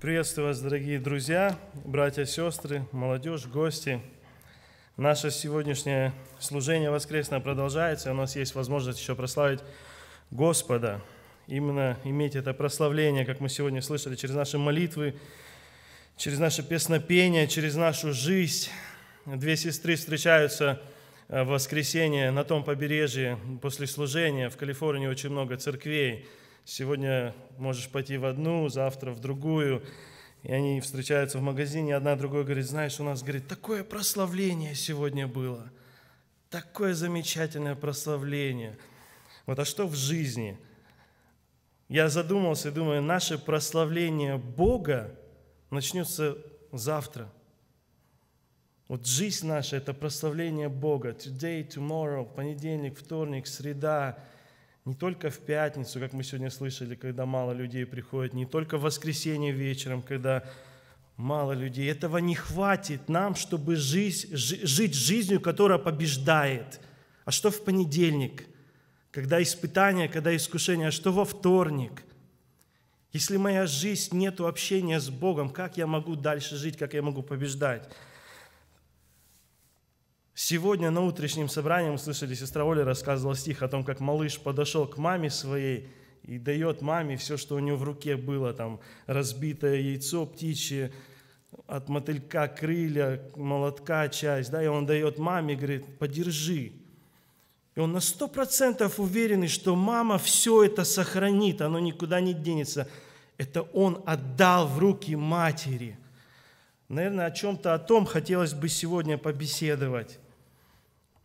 Приветствую вас, дорогие друзья, братья, сестры, молодежь, гости. Наше сегодняшнее служение воскресное продолжается, и у нас есть возможность еще прославить Господа. Именно иметь это прославление, как мы сегодня слышали, через наши молитвы, через наше песнопение, через нашу жизнь. Две сестры встречаются э, в воскресенье на том побережье после служения. В Калифорнии очень много церквей – Сегодня можешь пойти в одну, завтра в другую. И они встречаются в магазине, одна другой говорит, знаешь, у нас, говорит, такое прославление сегодня было. Такое замечательное прославление. Вот а что в жизни? Я задумался и думаю, наше прославление Бога начнется завтра. Вот жизнь наша – это прославление Бога. Today, tomorrow, понедельник, вторник, среда – не только в пятницу, как мы сегодня слышали, когда мало людей приходит, не только в воскресенье вечером, когда мало людей. Этого не хватит нам, чтобы жить, жить жизнью, которая побеждает. А что в понедельник, когда испытания, когда искушения, а что во вторник? Если моя жизнь, нет общения с Богом, как я могу дальше жить, как я могу побеждать? Сегодня на утреннем собрании мы слышали, сестра Оля рассказывала стих о том, как малыш подошел к маме своей и дает маме все, что у него в руке было, там разбитое яйцо птичье, от мотылька крылья, молотка часть, да, и он дает маме, говорит, подержи. И он на сто процентов уверен, что мама все это сохранит, оно никуда не денется. Это он отдал в руки матери. Наверное, о чем-то о том хотелось бы сегодня побеседовать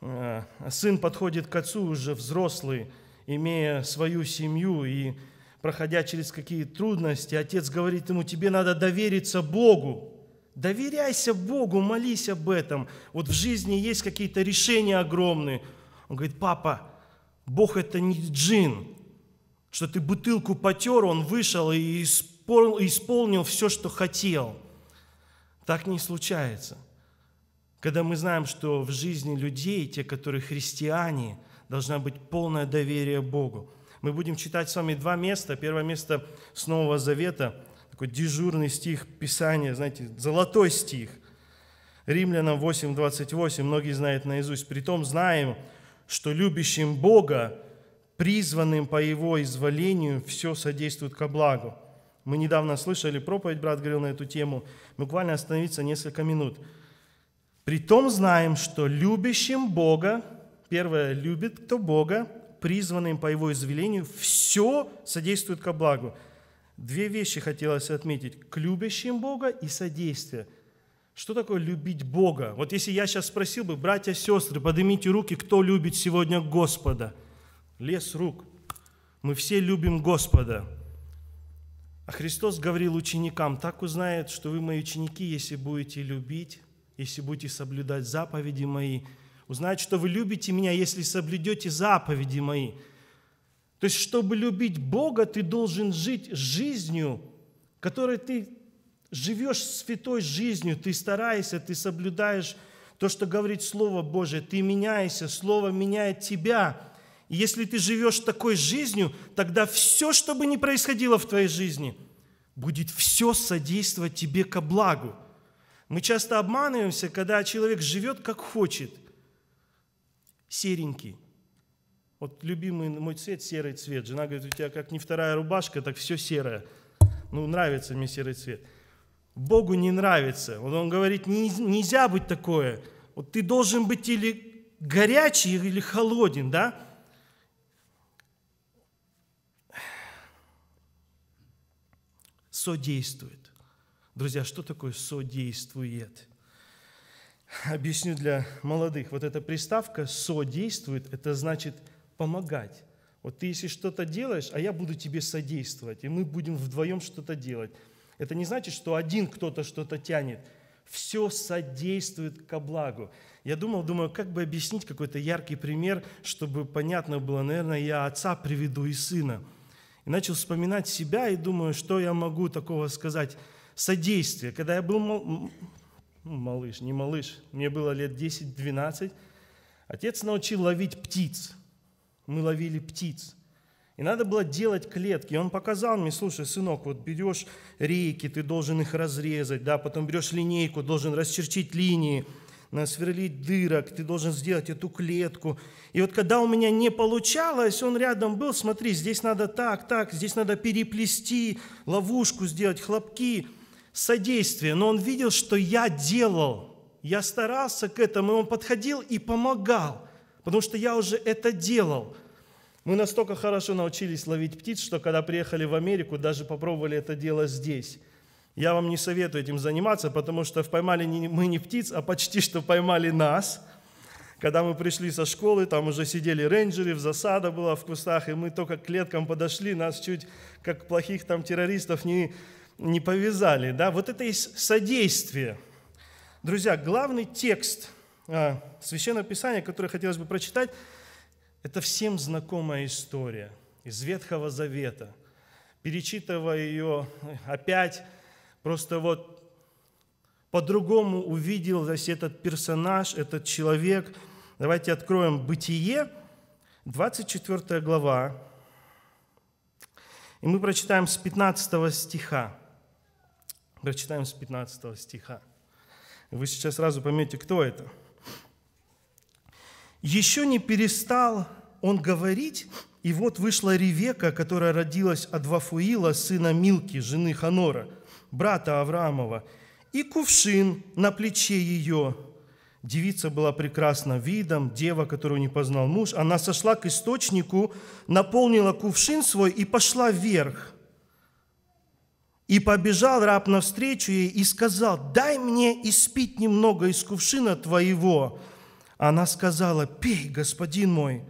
Э, сын подходит к отцу уже взрослый, имея свою семью и проходя через какие трудности, отец говорит ему, тебе надо довериться Богу. Доверяйся Богу, молись об этом. Вот в жизни есть какие-то решения огромные. Он говорит, папа, Бог это не джин, что ты бутылку потер, он вышел и исполнил все, что хотел. Так не случается. Когда мы знаем, что в жизни людей, те, которые христиане, должна быть полное доверие Богу. Мы будем читать с вами два места. Первое место с Нового Завета, такой дежурный стих Писания, знаете, золотой стих. Римлянам 8:28, многие знают наизусть. «Притом знаем, что любящим Бога, призванным по Его изволению, все содействует ко благу». Мы недавно слышали проповедь, брат говорил на эту тему, буквально остановиться несколько минут – Притом знаем, что любящим Бога, первое, любит кто Бога, призванным по Его извелению, все содействует ко благу. Две вещи хотелось отметить. К любящим Бога и содействие. Что такое любить Бога? Вот если я сейчас спросил бы, братья, сестры, поднимите руки, кто любит сегодня Господа? Лес рук. Мы все любим Господа. А Христос говорил ученикам, так узнает, что вы мои ученики, если будете любить если будете соблюдать заповеди мои. Узнать, что вы любите меня, если соблюдете заповеди мои. То есть, чтобы любить Бога, ты должен жить жизнью, которой ты живешь святой жизнью, ты стараешься, ты соблюдаешь то, что говорит Слово Божие, ты меняешься, Слово меняет тебя. И если ты живешь такой жизнью, тогда все, что бы ни происходило в твоей жизни, будет все содействовать тебе ко благу – мы часто обманываемся, когда человек живет как хочет. Серенький. Вот любимый мой цвет – серый цвет. Жена говорит, у тебя как не вторая рубашка, так все серое. Ну, нравится мне серый цвет. Богу не нравится. Вот он говорит, нельзя быть такое. Вот ты должен быть или горячий, или холоден, да? Содействует. Друзья, что такое «содействует»? Объясню для молодых. Вот эта приставка «содействует» – это значит помогать. Вот ты если что-то делаешь, а я буду тебе содействовать, и мы будем вдвоем что-то делать. Это не значит, что один кто-то что-то тянет. Все содействует ко благу. Я думал, думаю, как бы объяснить какой-то яркий пример, чтобы понятно было, наверное, я отца приведу и сына. И начал вспоминать себя и думаю, что я могу такого сказать – содействие. Когда я был мал... Ну, малыш, не малыш, мне было лет 10-12, отец научил ловить птиц. Мы ловили птиц. И надо было делать клетки. И он показал мне, слушай, сынок, вот берешь рейки, ты должен их разрезать, да, потом берешь линейку, должен расчерчить линии, насверлить дырок, ты должен сделать эту клетку. И вот когда у меня не получалось, он рядом был, смотри, здесь надо так, так, здесь надо переплести, ловушку сделать, хлопки – содействие, но он видел, что я делал, я старался к этому, и он подходил и помогал, потому что я уже это делал. Мы настолько хорошо научились ловить птиц, что когда приехали в Америку, даже попробовали это дело здесь. Я вам не советую этим заниматься, потому что поймали не, мы не птиц, а почти что поймали нас. Когда мы пришли со школы, там уже сидели рейнджеры, в засада была в кустах, и мы только к клеткам подошли, нас чуть как плохих там террористов не не повязали. Да? Вот это есть содействие. Друзья, главный текст а, Священного Писания, который хотелось бы прочитать, это всем знакомая история из Ветхого Завета. Перечитывая ее э, опять, просто вот по-другому увидел здесь этот персонаж, этот человек. Давайте откроем «Бытие», 24 глава, и мы прочитаем с 15 стиха. Прочитаем с 15 стиха. Вы сейчас сразу поймете, кто это. «Еще не перестал он говорить, и вот вышла Ревека, которая родилась от Вафуила, сына Милки, жены Ханора, брата Авраамова, и кувшин на плече ее. Девица была прекрасна видом, дева, которую не познал муж. Она сошла к источнику, наполнила кувшин свой и пошла вверх. И побежал раб навстречу ей и сказал, «Дай мне испить немного из кувшина твоего». Она сказала, «Пей, господин мой».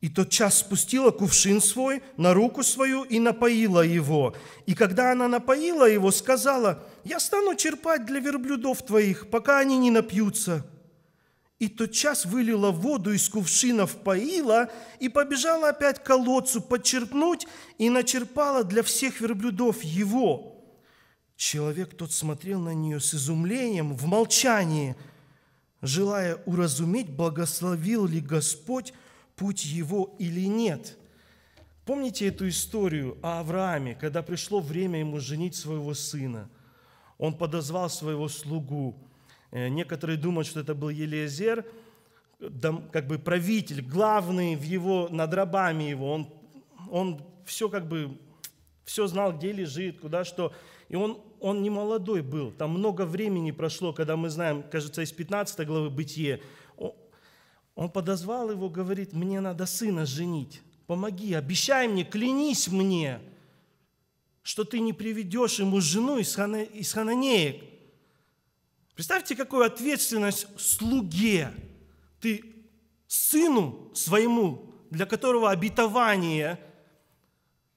И тот час спустила кувшин свой на руку свою и напоила его. И когда она напоила его, сказала, «Я стану черпать для верблюдов твоих, пока они не напьются» и тотчас вылила воду из кувшина в поила и побежала опять к колодцу подчерпнуть и начерпала для всех верблюдов его. Человек тот смотрел на нее с изумлением, в молчании, желая уразуметь, благословил ли Господь путь его или нет. Помните эту историю о Аврааме, когда пришло время ему женить своего сына? Он подозвал своего слугу – Э, некоторые думают, что это был Елиезер, как бы правитель, главный в его, над рабами его. Он, он все как бы, все знал, где лежит, куда что. И он, он не молодой был. Там много времени прошло, когда мы знаем, кажется, из 15 главы Бытие. Он подозвал его, говорит, мне надо сына женить. Помоги, обещай мне, клянись мне, что ты не приведешь ему жену из, Хана, из Хананеек. Представьте, какую ответственность слуге ты сыну своему, для которого обетование,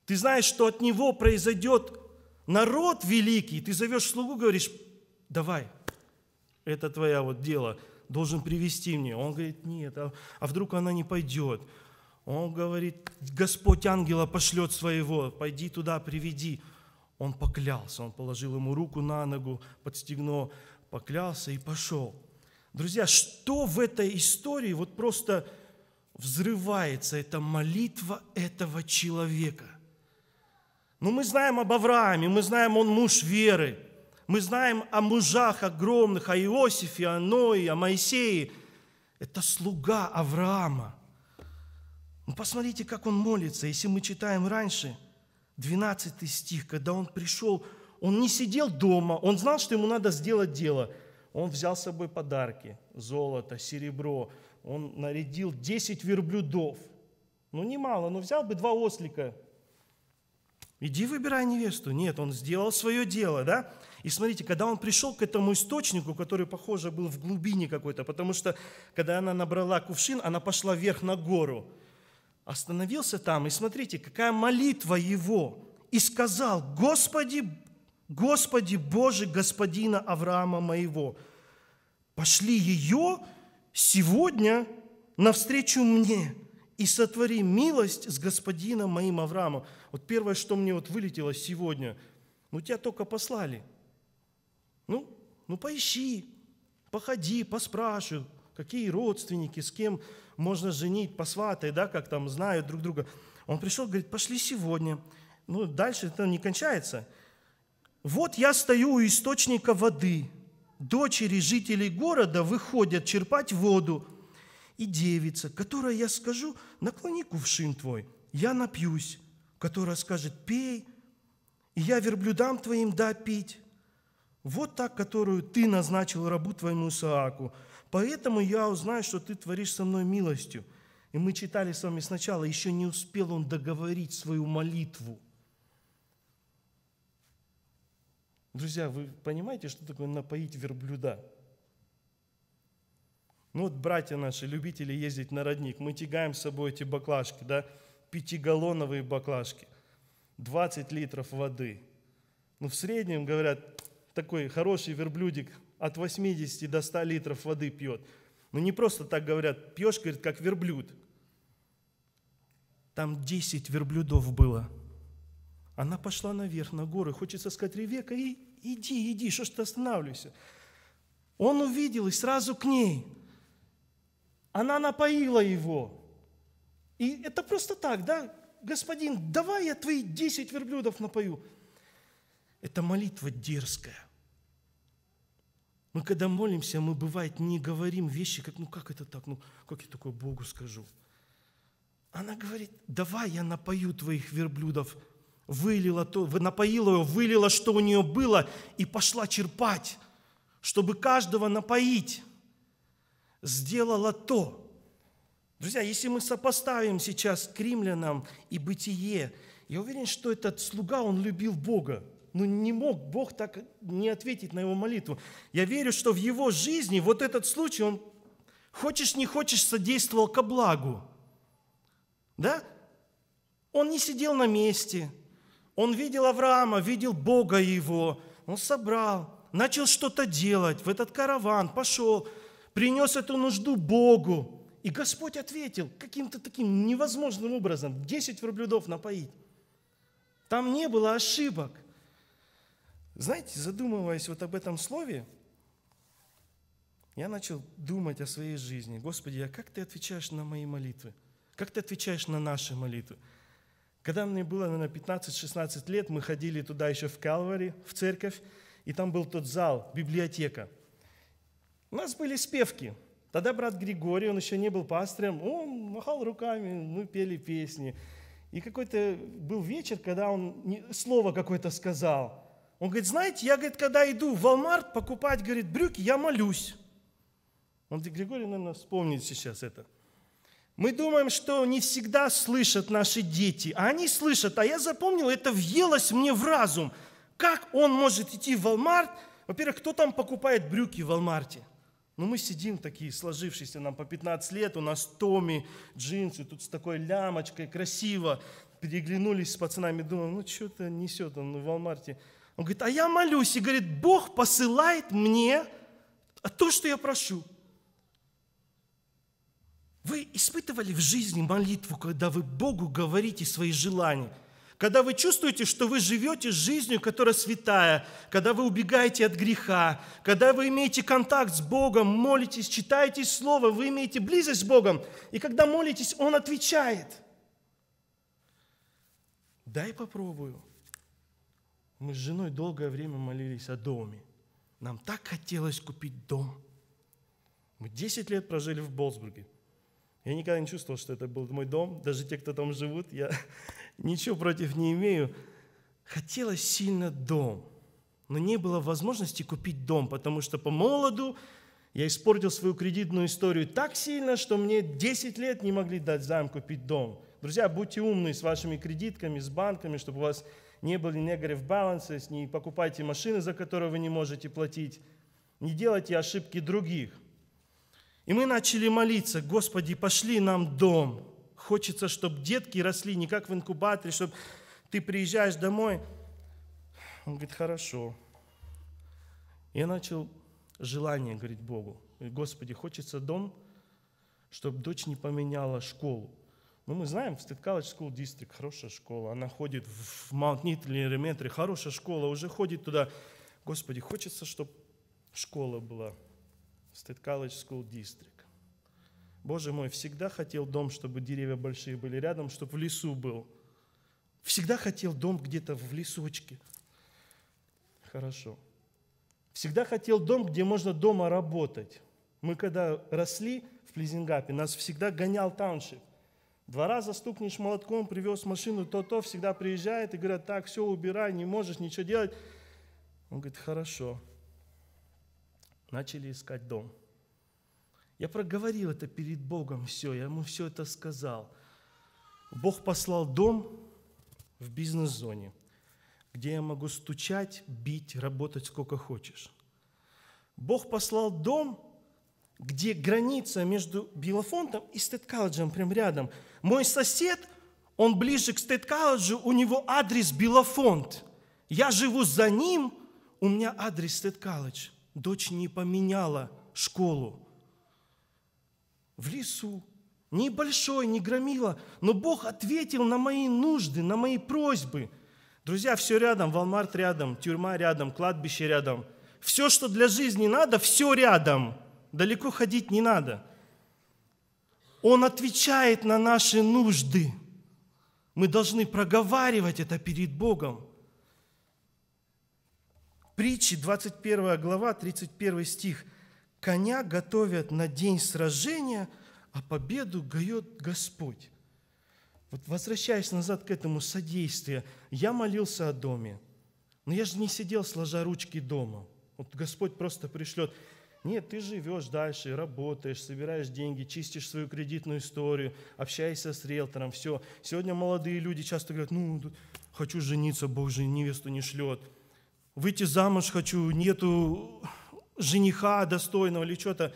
ты знаешь, что от него произойдет народ великий, ты зовешь слугу, говоришь, давай, это твое вот дело, должен привести мне. Он говорит, нет, а, а вдруг она не пойдет? Он говорит, Господь ангела пошлет своего, пойди туда, приведи. Он поклялся, он положил ему руку на ногу, подстегнул поклялся и пошел. Друзья, что в этой истории вот просто взрывается? Это молитва этого человека. Ну, мы знаем об Аврааме, мы знаем, он муж веры. Мы знаем о мужах огромных, о Иосифе, о Ное, о Моисее. Это слуга Авраама. Ну, посмотрите, как он молится. Если мы читаем раньше, 12 стих, когда он пришел, он не сидел дома, он знал, что ему надо сделать дело. Он взял с собой подарки, золото, серебро. Он нарядил 10 верблюдов. Ну, немало, но взял бы два ослика. Иди выбирай невесту. Нет, он сделал свое дело, да? И смотрите, когда он пришел к этому источнику, который, похоже, был в глубине какой-то, потому что, когда она набрала кувшин, она пошла вверх на гору. Остановился там, и смотрите, какая молитва его. И сказал, Господи Господи Боже, господина Авраама моего, пошли ее сегодня навстречу мне и сотвори милость с господином моим Авраамом. Вот первое, что мне вот вылетело сегодня, ну тебя только послали. Ну, ну поищи, походи, поспрашивай, какие родственники, с кем можно женить, посватай, да, как там знают друг друга. Он пришел, говорит, пошли сегодня. Ну, дальше это не кончается – вот я стою у источника воды. Дочери жителей города выходят черпать воду. И девица, которой я скажу, наклони кувшин твой, я напьюсь, которая скажет, пей, и я верблюдам твоим да пить. Вот так, которую ты назначил рабу твоему Исааку. Поэтому я узнаю, что ты творишь со мной милостью. И мы читали с вами сначала, еще не успел он договорить свою молитву. Друзья, вы понимаете, что такое напоить верблюда? Ну вот братья наши, любители ездить на родник, мы тягаем с собой эти баклажки, да, пятигаллоновые баклажки, 20 литров воды. Ну в среднем, говорят, такой хороший верблюдик от 80 до 100 литров воды пьет. Ну не просто так говорят, пьешь, говорит, как верблюд. Там 10 верблюдов было – она пошла наверх, на горы. Хочется сказать, Ревека, и, иди, иди, что ж ты останавливайся. Он увидел и сразу к ней. Она напоила его. И это просто так, да? Господин, давай я твои 10 верблюдов напою. Это молитва дерзкая. Мы когда молимся, мы бывает не говорим вещи, как ну как это так, ну как я такое Богу скажу. Она говорит, давай я напою твоих верблюдов – вылила то, напоила ее вылила, что у нее было, и пошла черпать, чтобы каждого напоить. Сделала то. Друзья, если мы сопоставим сейчас к римлянам и бытие, я уверен, что этот слуга, он любил Бога. но ну, не мог Бог так не ответить на его молитву. Я верю, что в его жизни вот этот случай, он, хочешь не хочешь, содействовал ко благу. Да? Он не сидел на месте – он видел Авраама, видел Бога его. Он собрал, начал что-то делать в этот караван, пошел, принес эту нужду Богу. И Господь ответил каким-то таким невозможным образом. 10 верблюдов напоить. Там не было ошибок. Знаете, задумываясь вот об этом слове, я начал думать о своей жизни. Господи, а как ты отвечаешь на мои молитвы? Как ты отвечаешь на наши молитвы? Когда мне было, наверное, 15-16 лет, мы ходили туда еще в Калвари, в церковь, и там был тот зал, библиотека. У нас были спевки. Тогда брат Григорий, он еще не был пастором, он махал руками, мы пели песни. И какой-то был вечер, когда он слово какое-то сказал. Он говорит, знаете, я, говорит, когда иду в Walmart покупать, говорит, брюки, я молюсь. Он говорит, Григорий, наверное, вспомнит сейчас это – мы думаем, что не всегда слышат наши дети, а они слышат, а я запомнил, это въелось мне в разум. Как он может идти в Walmart? Во-первых, кто там покупает брюки в Walmart? Ну мы сидим такие, сложившиеся нам по 15 лет, у нас Томи, джинсы, тут с такой лямочкой, красиво. Переглянулись с пацанами, думаем, ну что-то несет он в Walmart. Он говорит, а я молюсь, и говорит, Бог посылает мне то, что я прошу – вы испытывали в жизни молитву, когда вы Богу говорите свои желания, когда вы чувствуете, что вы живете жизнью, которая святая, когда вы убегаете от греха, когда вы имеете контакт с Богом, молитесь, читаете Слово, вы имеете близость с Богом, и когда молитесь, Он отвечает. Дай попробую. Мы с женой долгое время молились о доме. Нам так хотелось купить дом. Мы 10 лет прожили в Болсбурге. Я никогда не чувствовал, что это был мой дом. Даже те, кто там живут, я ничего против не имею. Хотелось сильно дом, но не было возможности купить дом, потому что по молоду я испортил свою кредитную историю так сильно, что мне 10 лет не могли дать займ купить дом. Друзья, будьте умны с вашими кредитками, с банками, чтобы у вас не было негатив баланса, не покупайте машины, за которые вы не можете платить, не делайте ошибки других. И мы начали молиться, Господи, пошли нам дом. Хочется, чтобы детки росли не как в инкубаторе, чтобы ты приезжаешь домой. Он говорит, хорошо. Я начал желание говорить Богу. Господи, хочется дом, чтобы дочь не поменяла школу. Ну, мы знаем, в State College School District хорошая школа. Она ходит в Mount Nittany Elementary, хорошая школа, уже ходит туда. Господи, хочется, чтобы школа была в State College School District. Боже мой, всегда хотел дом, чтобы деревья большие были рядом, чтобы в лесу был. Всегда хотел дом где-то в лесочке. Хорошо. Всегда хотел дом, где можно дома работать. Мы когда росли в Плезингапе, нас всегда гонял тауншип. Два раза стукнешь молотком, привез машину, то-то, всегда приезжает и говорят, так, все, убирай, не можешь ничего делать. Он говорит, хорошо начали искать дом. Я проговорил это перед Богом все, я ему все это сказал. Бог послал дом в бизнес-зоне, где я могу стучать, бить, работать сколько хочешь. Бог послал дом, где граница между Белофонтом и Стеткалджем прям рядом. Мой сосед, он ближе к Стеткалджу, у него адрес Белофонт. Я живу за ним, у меня адрес Стеткалдж. Дочь не поменяла школу. В лесу. Ни большой, ни громила, но Бог ответил на мои нужды, на мои просьбы. Друзья, все рядом, Walmart рядом, тюрьма рядом, кладбище рядом. Все, что для жизни надо, все рядом. Далеко ходить не надо. Он отвечает на наши нужды. Мы должны проговаривать это перед Богом. Притчи, 21 глава, 31 стих. «Коня готовят на день сражения, а победу гает Господь». Вот возвращаясь назад к этому содействию, я молился о доме, но я же не сидел, сложа ручки дома. Вот Господь просто пришлет. Нет, ты живешь дальше, работаешь, собираешь деньги, чистишь свою кредитную историю, общаешься с риэлтором, все. Сегодня молодые люди часто говорят, ну, хочу жениться, Бог же невесту не шлет выйти замуж хочу, нету жениха достойного или что-то.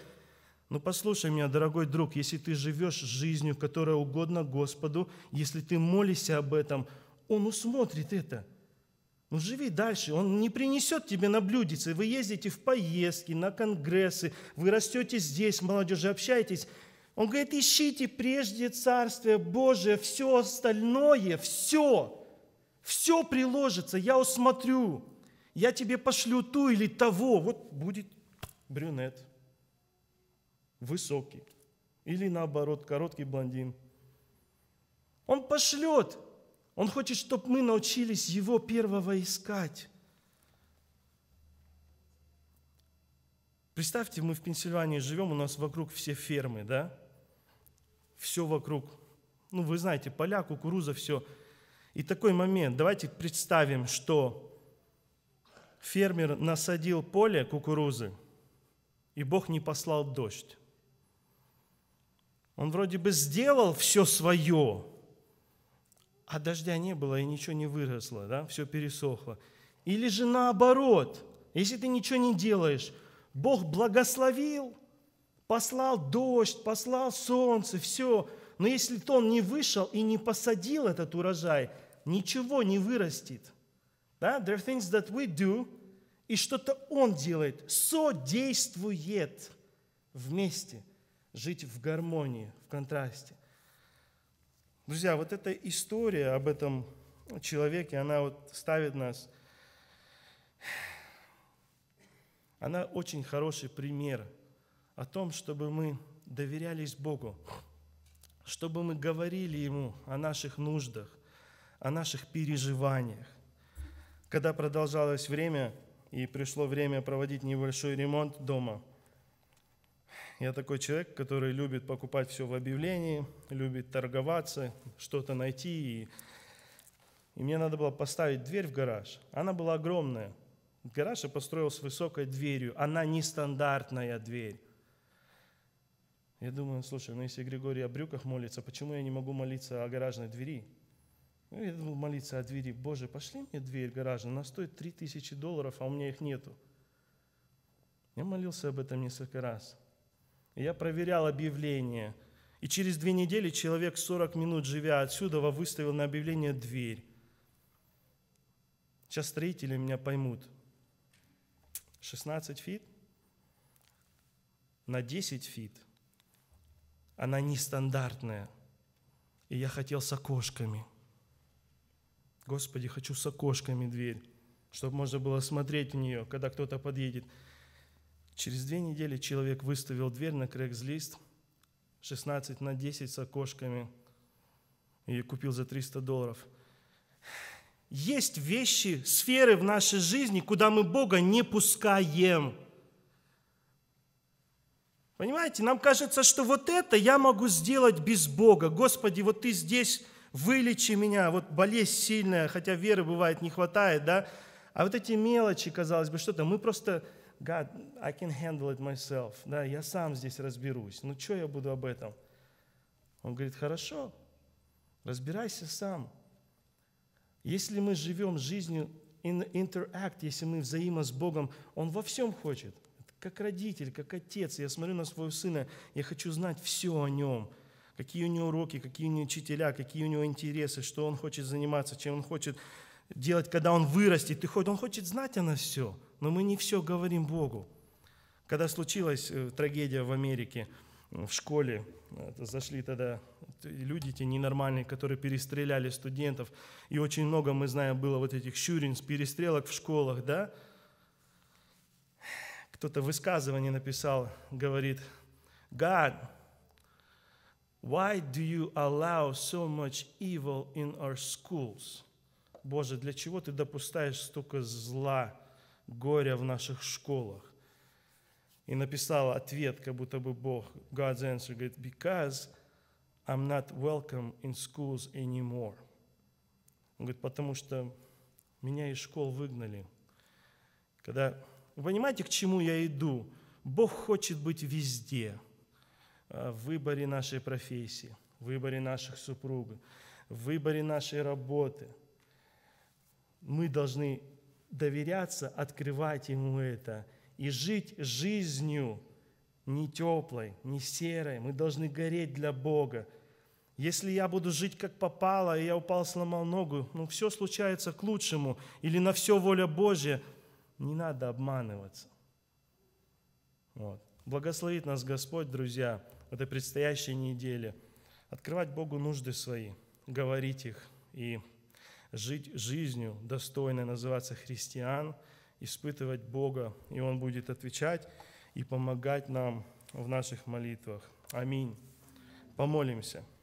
Ну послушай меня, дорогой друг, если ты живешь жизнью, которая угодна Господу, если ты молишься об этом, Он усмотрит это. Ну живи дальше, Он не принесет тебе на блюдице. Вы ездите в поездки, на конгрессы, вы растете здесь, молодежи, общаетесь. Он говорит, ищите прежде Царствие Божие, все остальное, все, все приложится, я усмотрю я тебе пошлю ту или того, вот будет брюнет, высокий, или наоборот, короткий блондин. Он пошлет, он хочет, чтобы мы научились его первого искать. Представьте, мы в Пенсильвании живем, у нас вокруг все фермы, да? Все вокруг. Ну, вы знаете, поля, кукуруза, все. И такой момент. Давайте представим, что фермер насадил поле кукурузы, и Бог не послал дождь. Он вроде бы сделал все свое, а дождя не было и ничего не выросло, да? все пересохло. Или же наоборот, если ты ничего не делаешь, Бог благословил, послал дождь, послал солнце, все. Но если то он не вышел и не посадил этот урожай, ничего не вырастет – да? There are things that we do, и что-то Он делает, содействует вместе жить в гармонии, в контрасте. Друзья, вот эта история об этом человеке, она вот ставит нас, она очень хороший пример о том, чтобы мы доверялись Богу, чтобы мы говорили Ему о наших нуждах, о наших переживаниях. Когда продолжалось время, и пришло время проводить небольшой ремонт дома, я такой человек, который любит покупать все в объявлении, любит торговаться, что-то найти. И, и мне надо было поставить дверь в гараж. Она была огромная. Гараж я построил с высокой дверью. Она нестандартная дверь. Я думаю, слушай, ну если Григорий о брюках молится, почему я не могу молиться о гаражной двери? Ну, я думал молиться о двери. Боже, пошли мне дверь гаража, она стоит 3000 долларов, а у меня их нету. Я молился об этом несколько раз. Я проверял объявление. И через две недели человек 40 минут, живя отсюда, выставил на объявление дверь. Сейчас строители меня поймут. 16 фит на 10 фит. Она нестандартная. И я хотел с окошками – Господи, хочу с окошками дверь, чтобы можно было смотреть в нее, когда кто-то подъедет. Через две недели человек выставил дверь на Craigslist 16 на 10 с окошками и купил за 300 долларов. Есть вещи, сферы в нашей жизни, куда мы Бога не пускаем. Понимаете, нам кажется, что вот это я могу сделать без Бога. Господи, вот ты здесь вылечи меня, вот болезнь сильная, хотя веры бывает не хватает, да? А вот эти мелочи, казалось бы, что-то, мы просто, God, I can handle it myself, да, я сам здесь разберусь, ну что я буду об этом? Он говорит, хорошо, разбирайся сам. Если мы живем жизнью in interact, если мы взаимо с Богом, Он во всем хочет. Как родитель, как отец, я смотрю на своего сына, я хочу знать все о нем – какие у него уроки, какие у него учителя, какие у него интересы, что он хочет заниматься, чем он хочет делать, когда он вырастет. И хоть он хочет знать о нас все, но мы не все говорим Богу. Когда случилась э, трагедия в Америке, э, в школе э, зашли тогда люди те ненормальные, которые перестреляли студентов. И очень много, мы знаем, было вот этих щуринс, перестрелок в школах, да? Кто-то высказывание написал, говорит, God Why do you allow so much evil in our schools? Боже, для чего ты допускаешь столько зла, горя в наших школах? И написала ответ, как будто бы Бог, God's answer, говорит, because I'm not welcome in schools anymore. Он говорит, потому что меня из школ выгнали. Когда, вы понимаете, к чему я иду? Бог хочет быть везде – Э, в выборе нашей профессии, в выборе наших супругов, в выборе нашей работы. Мы должны доверяться, открывать Ему это и жить жизнью не теплой, не серой. Мы должны гореть для Бога. Если я буду жить как попало, и я упал, сломал ногу, ну все случается к лучшему, или на все воля Божья, не надо обманываться. Вот. Благословит нас Господь, друзья в этой предстоящей неделе. Открывать Богу нужды свои, говорить их и жить жизнью достойной называться христиан, испытывать Бога, и Он будет отвечать и помогать нам в наших молитвах. Аминь. Помолимся.